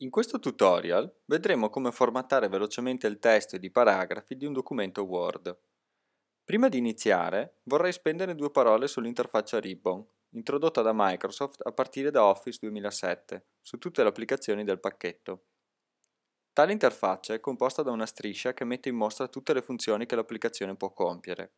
In questo tutorial vedremo come formattare velocemente il testo ed i paragrafi di un documento Word. Prima di iniziare vorrei spendere due parole sull'interfaccia Ribbon, introdotta da Microsoft a partire da Office 2007 su tutte le applicazioni del pacchetto. Tale interfaccia è composta da una striscia che mette in mostra tutte le funzioni che l'applicazione può compiere.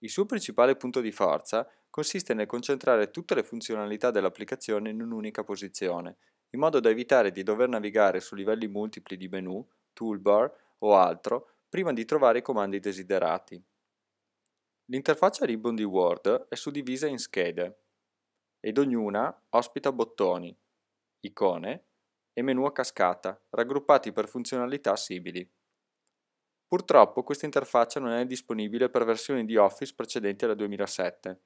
Il suo principale punto di forza consiste nel concentrare tutte le funzionalità dell'applicazione in un'unica posizione in modo da evitare di dover navigare su livelli multipli di menu, toolbar o altro prima di trovare i comandi desiderati. L'interfaccia Ribbon di Word è suddivisa in schede ed ognuna ospita bottoni, icone e menu a cascata, raggruppati per funzionalità simili. Purtroppo questa interfaccia non è disponibile per versioni di Office precedenti alla 2007.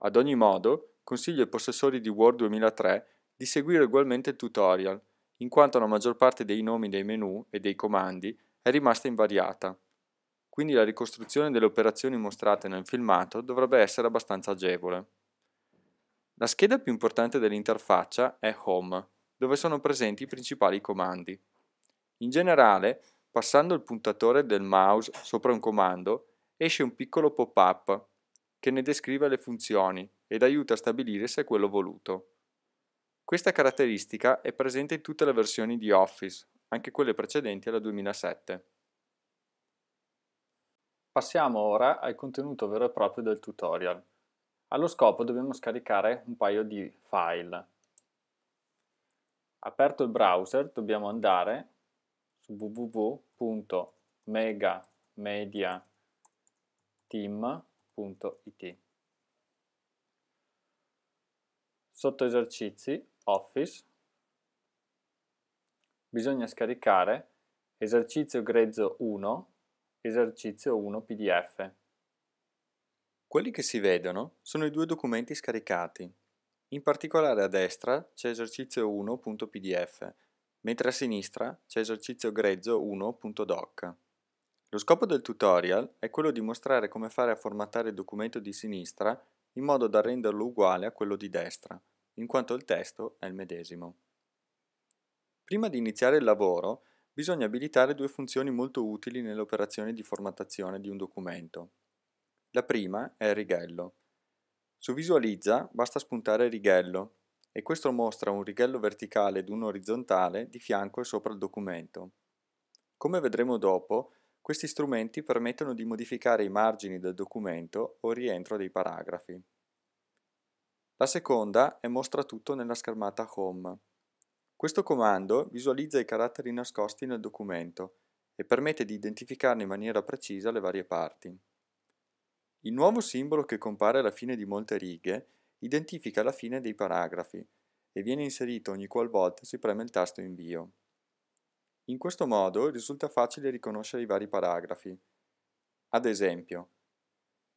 Ad ogni modo, consiglio ai possessori di Word 2003 di seguire ugualmente il tutorial, in quanto la maggior parte dei nomi dei menu e dei comandi è rimasta invariata. Quindi la ricostruzione delle operazioni mostrate nel filmato dovrebbe essere abbastanza agevole. La scheda più importante dell'interfaccia è Home, dove sono presenti i principali comandi. In generale, passando il puntatore del mouse sopra un comando, esce un piccolo pop-up che ne descrive le funzioni ed aiuta a stabilire se è quello voluto. Questa caratteristica è presente in tutte le versioni di Office, anche quelle precedenti alla 2007. Passiamo ora al contenuto vero e proprio del tutorial. Allo scopo dobbiamo scaricare un paio di file. Aperto il browser dobbiamo andare su www.megamediateam.it Sotto esercizi Office bisogna scaricare esercizio grezzo 1, esercizio 1 PDF. Quelli che si vedono sono i due documenti scaricati. In particolare a destra c'è esercizio 1.pdf, mentre a sinistra c'è esercizio grezzo 1.doc. Lo scopo del tutorial è quello di mostrare come fare a formattare il documento di sinistra in modo da renderlo uguale a quello di destra in quanto il testo è il medesimo. Prima di iniziare il lavoro, bisogna abilitare due funzioni molto utili nell'operazione di formattazione di un documento. La prima è il righello. Su Visualizza basta spuntare il righello e questo mostra un righello verticale ed uno orizzontale di fianco e sopra il documento. Come vedremo dopo, questi strumenti permettono di modificare i margini del documento o il rientro dei paragrafi. La seconda è mostra tutto nella schermata Home. Questo comando visualizza i caratteri nascosti nel documento e permette di identificarne in maniera precisa le varie parti. Il nuovo simbolo che compare alla fine di molte righe identifica la fine dei paragrafi e viene inserito ogni qualvolta si preme il tasto invio. In questo modo risulta facile riconoscere i vari paragrafi. Ad esempio,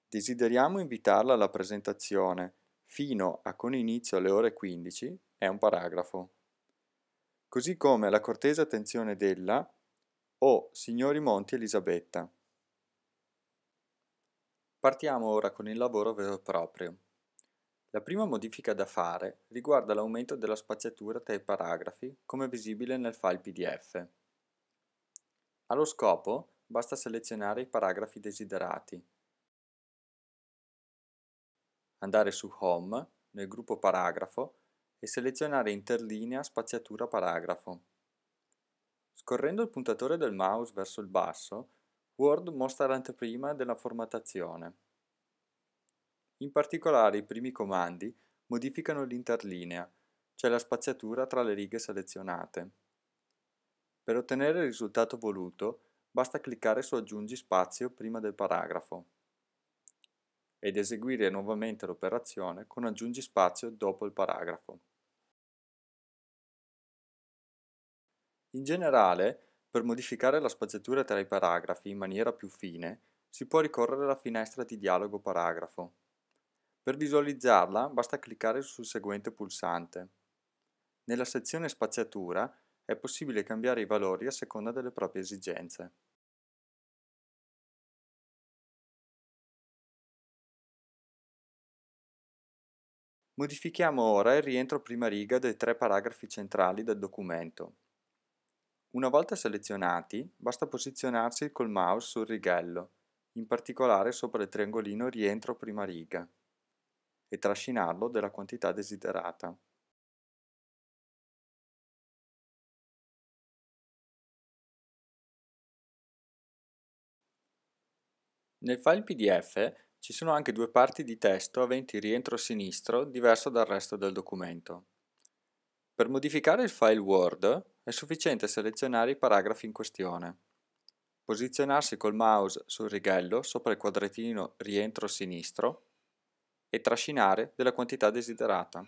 desideriamo invitarla alla presentazione fino a con inizio alle ore 15 è un paragrafo. Così come la cortese attenzione della o signori Monti Elisabetta. Partiamo ora con il lavoro vero e proprio. La prima modifica da fare riguarda l'aumento della spaziatura tra i paragrafi, come visibile nel file PDF. Allo scopo, basta selezionare i paragrafi desiderati andare su Home, nel gruppo Paragrafo e selezionare Interlinea Spaziatura Paragrafo. Scorrendo il puntatore del mouse verso il basso, Word mostra l'anteprima della formattazione. In particolare i primi comandi modificano l'interlinea, cioè la spaziatura tra le righe selezionate. Per ottenere il risultato voluto, basta cliccare su Aggiungi spazio prima del paragrafo ed eseguire nuovamente l'operazione con aggiungi spazio dopo il paragrafo. In generale, per modificare la spaziatura tra i paragrafi in maniera più fine, si può ricorrere alla finestra di dialogo paragrafo. Per visualizzarla basta cliccare sul seguente pulsante. Nella sezione spaziatura è possibile cambiare i valori a seconda delle proprie esigenze. Modifichiamo ora il rientro prima riga dei tre paragrafi centrali del documento. Una volta selezionati, basta posizionarsi col mouse sul righello, in particolare sopra il triangolino rientro prima riga, e trascinarlo della quantità desiderata. Nel file PDF ci sono anche due parti di testo aventi rientro sinistro diverso dal resto del documento. Per modificare il file Word è sufficiente selezionare i paragrafi in questione. Posizionarsi col mouse sul righello sopra il quadratino rientro sinistro e trascinare della quantità desiderata.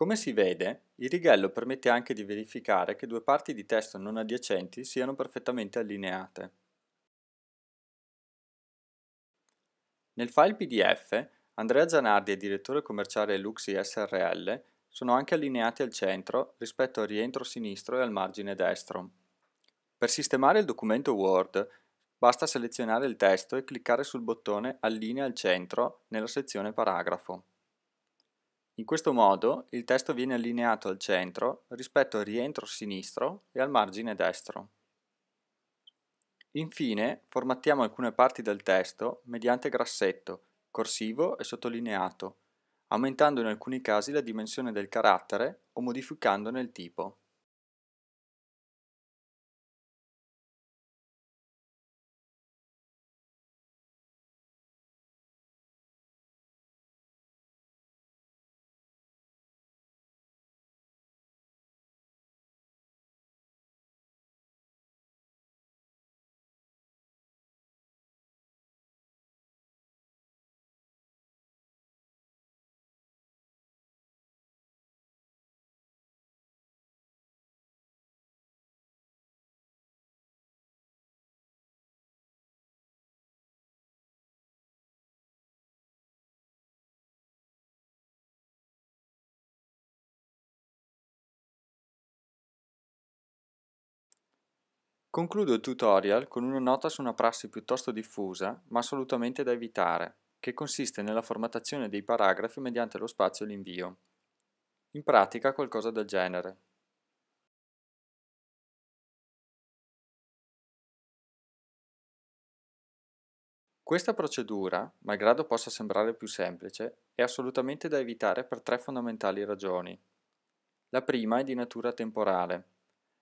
Come si vede, il righello permette anche di verificare che due parti di testo non adiacenti siano perfettamente allineate. Nel file PDF, Andrea Zanardi e direttore commerciale Luxi SRL sono anche allineati al centro rispetto al rientro sinistro e al margine destro. Per sistemare il documento Word, basta selezionare il testo e cliccare sul bottone Allinea al centro nella sezione Paragrafo. In questo modo il testo viene allineato al centro rispetto al rientro sinistro e al margine destro. Infine formattiamo alcune parti del testo mediante grassetto, corsivo e sottolineato, aumentando in alcuni casi la dimensione del carattere o modificandone il tipo. Concludo il tutorial con una nota su una prassi piuttosto diffusa, ma assolutamente da evitare, che consiste nella formattazione dei paragrafi mediante lo spazio e l'invio. In pratica qualcosa del genere. Questa procedura, malgrado possa sembrare più semplice, è assolutamente da evitare per tre fondamentali ragioni. La prima è di natura temporale,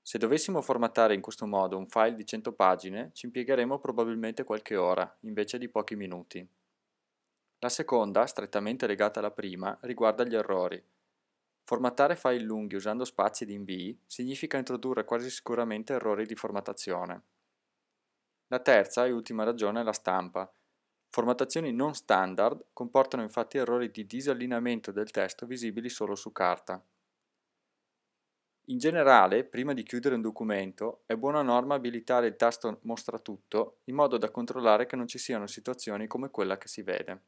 se dovessimo formattare in questo modo un file di 100 pagine, ci impiegheremo probabilmente qualche ora, invece di pochi minuti. La seconda, strettamente legata alla prima, riguarda gli errori. Formattare file lunghi usando spazi di invii significa introdurre quasi sicuramente errori di formattazione. La terza e ultima ragione è la stampa. Formattazioni non standard comportano infatti errori di disallineamento del testo visibili solo su carta. In generale, prima di chiudere un documento, è buona norma abilitare il tasto Mostra tutto in modo da controllare che non ci siano situazioni come quella che si vede.